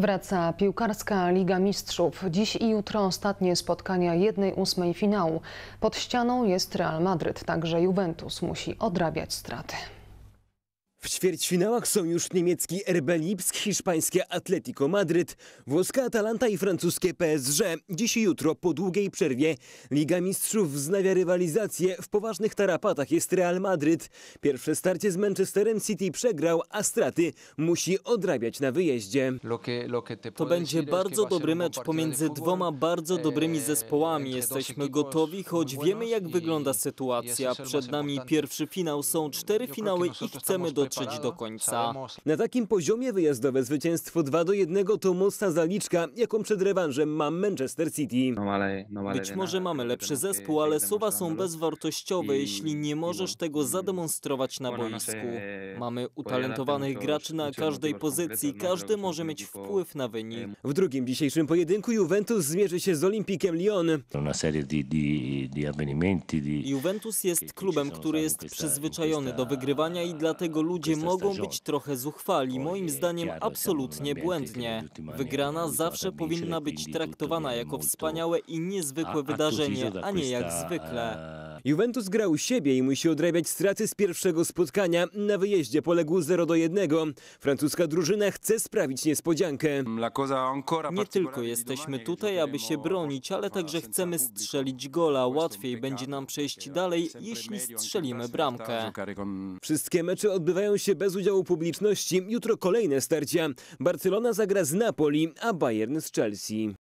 Wraca piłkarska Liga Mistrzów. Dziś i jutro ostatnie spotkania 1-8 finału. Pod ścianą jest Real Madryt, także Juventus musi odrabiać straty. W ćwierćfinałach są już niemiecki RB Lipsk, hiszpańskie Atletico Madryt, włoska Atalanta i francuskie PSG. Dziś i jutro po długiej przerwie Liga Mistrzów wznawia rywalizację. W poważnych tarapatach jest Real Madryt. Pierwsze starcie z Manchesterem City przegrał, a straty musi odrabiać na wyjeździe. To będzie bardzo dobry mecz pomiędzy dwoma bardzo eh, dobrymi zespołami. Jesteśmy gotowi, choć wiemy jak wygląda y- y sytuacja. Przed nami pierwszy finał, są cztery finały i chcemy dotrzeć dotrzeć do końca. Na takim poziomie wyjazdowe zwycięstwo 2 do 1 to mocna zaliczka, jaką przed rewanżem ma Manchester City. No no Być może mamy lepszy zespół, ale słowa są bezwartościowe, jeśli nie możesz no, tego mm. zademonstrować na boisku. E, mamy utalentowanych graczy na każdej pozycji, każdy może mieć wpływ na wynik. W drugim dzisiejszym pojedynku Juventus zmierzy się z Olimpikiem Lyon. Juventus jest klubem, który jest przyzwyczajony do wygrywania i dlatego ludzie ludzie mogą być trochę zuchwali, moim zdaniem absolutnie błędnie. Wygrana zawsze powinna być traktowana jako wspaniałe i niezwykłe wydarzenie, a nie jak zwykle. Juventus gra u siebie i musi odrabiać straty z pierwszego spotkania. Na wyjeździe poległ 0 do 1. Francuska drużyna chce sprawić niespodziankę. Nie tylko jesteśmy tutaj, aby się bronić, ale także chcemy strzelić gola. Łatwiej będzie nam przejść dalej, jeśli strzelimy bramkę. Wszystkie mecze odbywają się bez udziału publiczności. Jutro kolejne starcia. Barcelona zagra z Napoli, a Bayern z Chelsea.